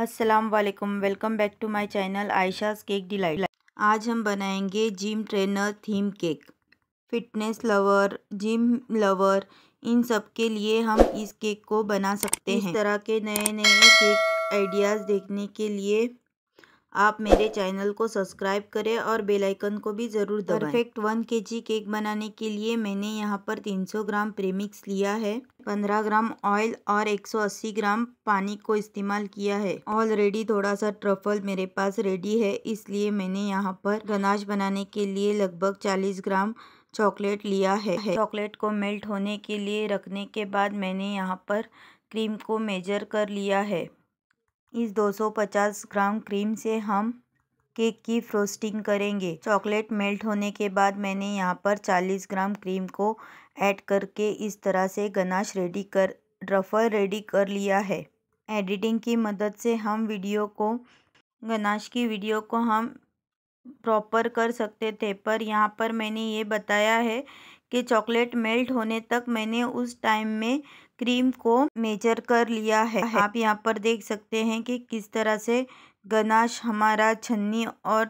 अस्सलाम वालेकुम welcome back to my channel Ayesha's cake delight आज हम बनाएंगे gym trainer theme cake fitness lover gym lover इन सब के लिए हम इस केक को बना सकते हैं इस तरह के नए नए केक आइडियाज़ देखने के लिए आप मेरे चैनल को सब्सक्राइब करें और बेल आइकन को भी ज़रूर दबाएं। परफेक्ट वन के जी केक बनाने के लिए मैंने यहाँ पर 300 ग्राम प्रीमिक्स लिया है 15 ग्राम ऑयल और 180 ग्राम पानी को इस्तेमाल किया है ऑलरेडी थोड़ा सा ट्रफल मेरे पास रेडी है इसलिए मैंने यहाँ पर गनाश बनाने के लिए लगभग चालीस ग्राम चॉकलेट लिया है चॉकलेट को मेल्ट होने के लिए रखने के बाद मैंने यहाँ पर क्रीम को मेजर कर लिया है इस दो सौ पचास ग्राम क्रीम से हम केक की फ्रोस्टिंग करेंगे चॉकलेट मेल्ट होने के बाद मैंने यहाँ पर चालीस ग्राम क्रीम को ऐड करके इस तरह से गनाश रेडी कर रफर रेडी कर लिया है एडिटिंग की मदद से हम वीडियो को गनाश की वीडियो को हम प्रॉपर कर सकते थे पर यहाँ पर मैंने ये बताया है के चॉकलेट मेल्ट होने तक मैंने उस टाइम में क्रीम को मेजर कर लिया है आप यहाँ पर देख सकते हैं कि किस तरह से गनाश हमारा छन्नी और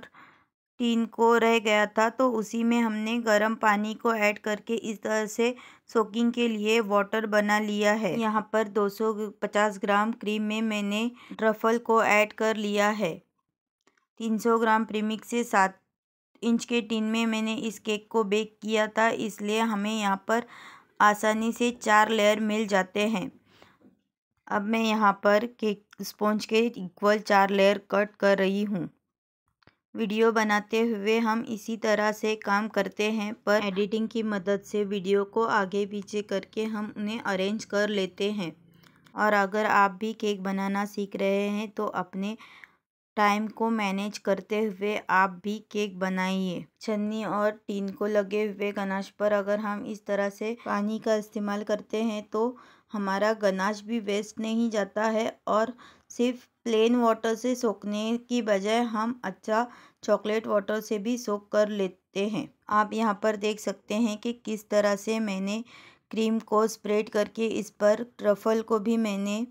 टीन को रह गया था तो उसी में हमने गर्म पानी को ऐड करके इस तरह से सोकिंग के लिए वाटर बना लिया है यहाँ पर 250 ग्राम क्रीम में मैंने ट्रफल को ऐड कर लिया है 300 ग्राम प्रीमिक्स से सात इंच के टिन में मैंने इस केक को बेक किया था इसलिए हमें यहाँ पर आसानी से चार लेयर मिल जाते हैं अब मैं यहाँ पर केक स्पॉन्ज के इक्वल चार लेयर कट कर रही हूँ वीडियो बनाते हुए हम इसी तरह से काम करते हैं पर एडिटिंग की मदद से वीडियो को आगे पीछे करके हम उन्हें अरेंज कर लेते हैं और अगर आप भी केक बनाना सीख रहे हैं तो अपने टाइम को मैनेज करते हुए आप भी केक बनाइए छन्नी और टीन को लगे हुए गनाश पर अगर हम इस तरह से पानी का इस्तेमाल करते हैं तो हमारा गनाश भी वेस्ट नहीं जाता है और सिर्फ प्लेन वाटर से सोखने की बजाय हम अच्छा चॉकलेट वाटर से भी सोख कर लेते हैं आप यहाँ पर देख सकते हैं कि किस तरह से मैंने क्रीम को स्प्रेड करके इस पर ट्रफल को भी मैंने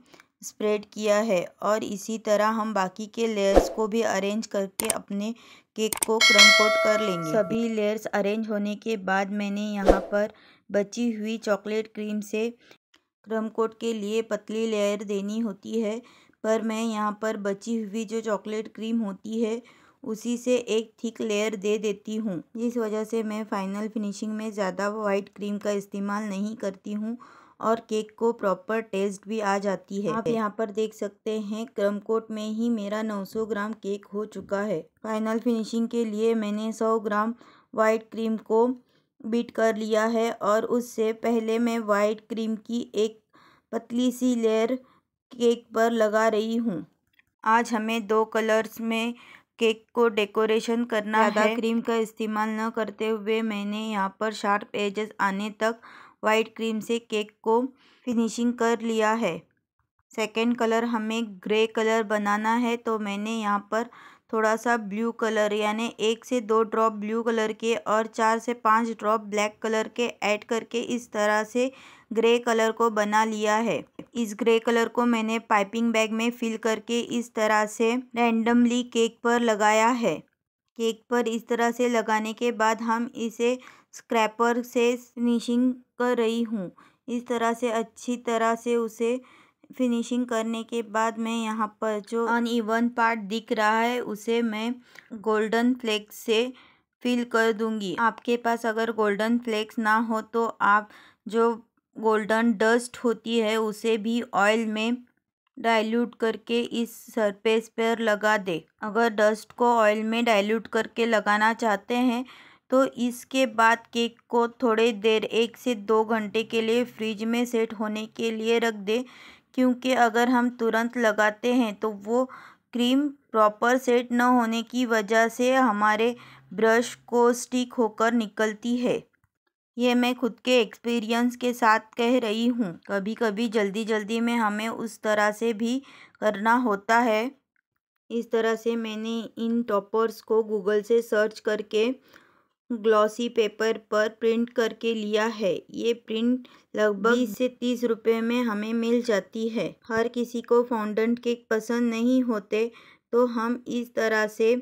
स्प्रेड किया है और इसी तरह हम बाकी के लेयर्स को भी अरेंज करके अपने केक को क्रम कोट कर लेंगे सभी लेयर्स अरेंज होने के बाद मैंने यहाँ पर बची हुई चॉकलेट क्रीम से क्रम कोट के लिए पतली लेयर देनी होती है पर मैं यहाँ पर बची हुई जो चॉकलेट क्रीम होती है उसी से एक थिक लेयर दे देती हूँ जिस वजह से मैं फाइनल फिनिशिंग में ज़्यादा वाइट क्रीम का इस्तेमाल नहीं करती हूँ और केक को प्रॉपर टेस्ट भी आ जाती है आप हाँ। यहाँ पर देख सकते हैं क्रम कोट में ही मेरा 900 ग्राम केक हो चुका है फाइनल फिनिशिंग के लिए मैंने 100 ग्राम वाइट क्रीम को बीट कर लिया है और उससे पहले मैं वाइट क्रीम की एक पतली सी लेयर केक पर लगा रही हूँ आज हमें दो कलर्स में केक को डेकोरेशन करना है क्रीम का इस्तेमाल न करते हुए मैंने यहाँ पर शार्प एजेस आने तक वाइट क्रीम से केक को फिनिशिंग कर लिया है सेकेंड कलर हमें ग्रे कलर बनाना है तो मैंने यहाँ पर थोड़ा सा ब्लू कलर यानी एक से दो ड्रॉप ब्लू कलर के और चार से पाँच ड्रॉप ब्लैक कलर के ऐड करके इस तरह से ग्रे कलर को बना लिया है इस ग्रे कलर को मैंने पाइपिंग बैग में फिल करके इस तरह से रैंडमली केक पर लगाया है केक पर इस तरह से लगाने के बाद हम इसे स्क्रैपर से फिनिशिंग कर रही हूँ इस तरह से अच्छी तरह से उसे फिनिशिंग करने के बाद मैं यहाँ पर जो अनइवन पार्ट दिख रहा है उसे मैं गोल्डन फ्लेक्स से फिल कर दूंगी आपके पास अगर गोल्डन फ्लेक्स ना हो तो आप जो गोल्डन डस्ट होती है उसे भी ऑयल में डाइल्यूट करके इस सरफेस पर लगा दे अगर डस्ट को ऑयल में डाइल्यूट करके लगाना चाहते हैं तो इसके बाद केक को थोड़ी देर एक से दो घंटे के लिए फ्रिज में सेट होने के लिए रख दे क्योंकि अगर हम तुरंत लगाते हैं तो वो क्रीम प्रॉपर सेट न होने की वजह से हमारे ब्रश को स्टिक होकर निकलती है ये मैं खुद के एक्सपीरियंस के साथ कह रही हूँ कभी कभी जल्दी जल्दी में हमें उस तरह से भी करना होता है इस तरह से मैंने इन टॉपर्स को गूगल से सर्च करके ग्लॉसी पेपर पर प्रिंट करके लिया है ये प्रिंट लगभग बीस से तीस रुपए में हमें मिल जाती है हर किसी को फाउंडेंट केक पसंद नहीं होते तो हम इस तरह से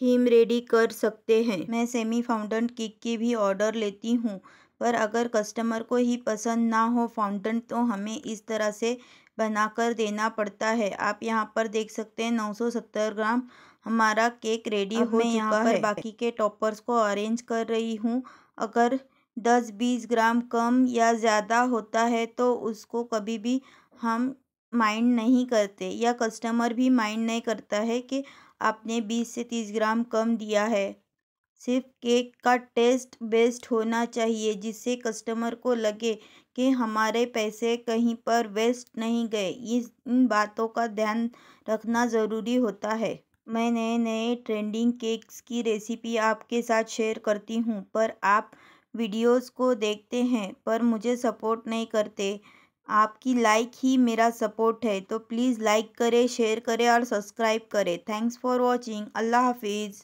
थीम रेडी कर सकते हैं मैं सेमी फाउंटन केक की भी ऑर्डर लेती हूँ पर अगर कस्टमर को ही पसंद ना हो फाउंटन तो हमें इस तरह से बनाकर देना पड़ता है आप यहाँ पर देख सकते हैं 970 ग्राम हमारा केक रेडी हो मैं यहाँ पर बाकी के टॉपर्स को अरेंज कर रही हूँ अगर 10-20 ग्राम कम या ज़्यादा होता है तो उसको कभी भी हम माइंड नहीं करते या कस्टमर भी माइंड नहीं करता है कि आपने बीस से तीस ग्राम कम दिया है सिर्फ केक का टेस्ट बेस्ट होना चाहिए जिससे कस्टमर को लगे कि हमारे पैसे कहीं पर वेस्ट नहीं गए इस इन बातों का ध्यान रखना ज़रूरी होता है मैं नए नए ट्रेंडिंग केक्स की रेसिपी आपके साथ शेयर करती हूँ पर आप वीडियोस को देखते हैं पर मुझे सपोर्ट नहीं करते आपकी लाइक ही मेरा सपोर्ट है तो प्लीज़ लाइक करें शेयर करें और सब्सक्राइब करें थैंक्स फॉर वॉचिंग अल्लाह हाफिज़